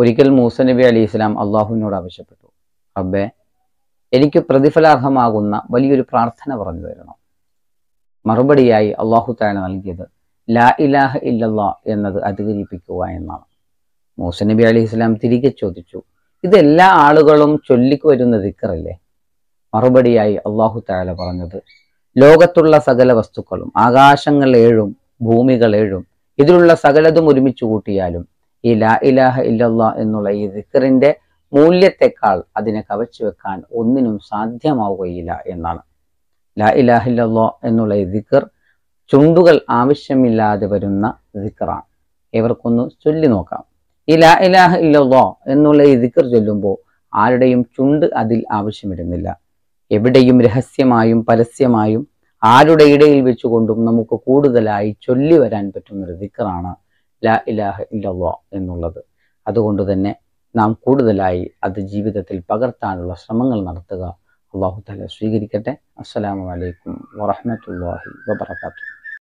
ഒരിക്കൽ മൂസ നബി അലി ഇസ്ലാം അള്ളാഹുവിനോട് ആവശ്യപ്പെട്ടു റബ്ബെ എനിക്ക് പ്രതിഫലാർഹമാകുന്ന വലിയൊരു പ്രാർത്ഥന പറഞ്ഞു തരണം മറുപടിയായി അള്ളാഹു താല നൽകിയത് ലാ ഇലാഹ ഇല്ലല്ലാ എന്നത് അധികരിപ്പിക്കുക എന്നാണ് മൂസ നബി അലി ഇസ്ലാം തിരികെ ചോദിച്ചു ഇത് എല്ലാ ആളുകളും വരുന്ന ദിക്കറല്ലേ മറുപടിയായി അള്ളാഹു താല പറഞ്ഞത് ലോകത്തുള്ള സകല വസ്തുക്കളും ആകാശങ്ങൾ ഏഴും ഭൂമികൾ ഏഴും ഇതിലുള്ള സകലതും ഒരുമിച്ച് കൂട്ടിയാലും ഈ ലാ ഇലാഹ ഇല്ലല്ല എന്നുള്ള ഈ ദിക്കറിന്റെ മൂല്യത്തെക്കാൾ അതിനെ കവച്ചു വെക്കാൻ ഒന്നിനും സാധ്യമാവുകയില്ല എന്നാണ് ലാ ഇലാഹ ഇല്ലല്ലോ എന്നുള്ള ഈ ദിക്കർ ചുണ്ടുകൾ ആവശ്യമില്ലാതെ വരുന്ന ദിക്കറാണ് ഇവർക്കൊന്ന് ചൊല്ലി നോക്കാം ഈ ലാ ഇലാഹ ഇല്ലല്ലോ എന്നുള്ള ഈ ദിക്കർ ചൊല്ലുമ്പോൾ ആരുടെയും ചുണ്ട് അതിൽ ആവശ്യമിടുന്നില്ല എവിടെയും രഹസ്യമായും പരസ്യമായും ആരുടെ ഇടയിൽ വെച്ചുകൊണ്ടും നമുക്ക് കൂടുതലായി ചൊല്ലി വരാൻ പറ്റുന്ന ദിക്കറാണ് ലാ ഇലാഹ ഇല്ലല്ലോ എന്നുള്ളത് അതുകൊണ്ട് തന്നെ നാം കൂടുതലായി അത് ജീവിതത്തിൽ പകർത്താനുള്ള ശ്രമങ്ങൾ നടത്തുക അള്ളാഹു തല സ്വീകരിക്കട്ടെ അസ്സലാമലൈക്കും വാഹമത്തല്ലാഹി വാത്തു